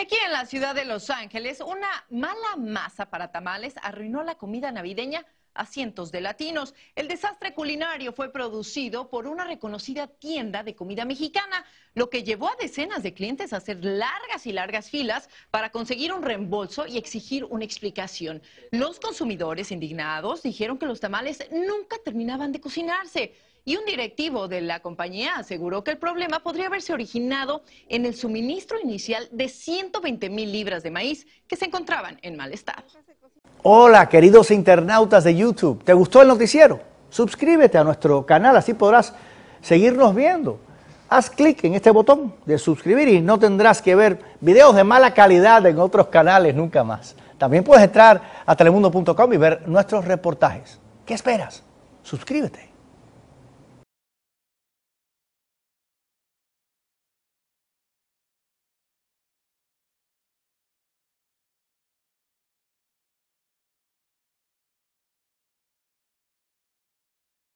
aquí en la ciudad de Los Ángeles, una mala masa para tamales arruinó la comida navideña a cientos de latinos. El desastre culinario fue producido por una reconocida tienda de comida mexicana, lo que llevó a decenas de clientes a hacer largas y largas filas para conseguir un reembolso y exigir una explicación. Los consumidores indignados dijeron que los tamales nunca terminaban de cocinarse y un directivo de la compañía aseguró que el problema podría haberse originado en el suministro inicial de 120 mil libras de maíz que se encontraban en mal estado. Hola queridos internautas de YouTube, ¿te gustó el noticiero? Suscríbete a nuestro canal, así podrás seguirnos viendo. Haz clic en este botón de suscribir y no tendrás que ver videos de mala calidad en otros canales nunca más. También puedes entrar a telemundo.com y ver nuestros reportajes. ¿Qué esperas? Suscríbete.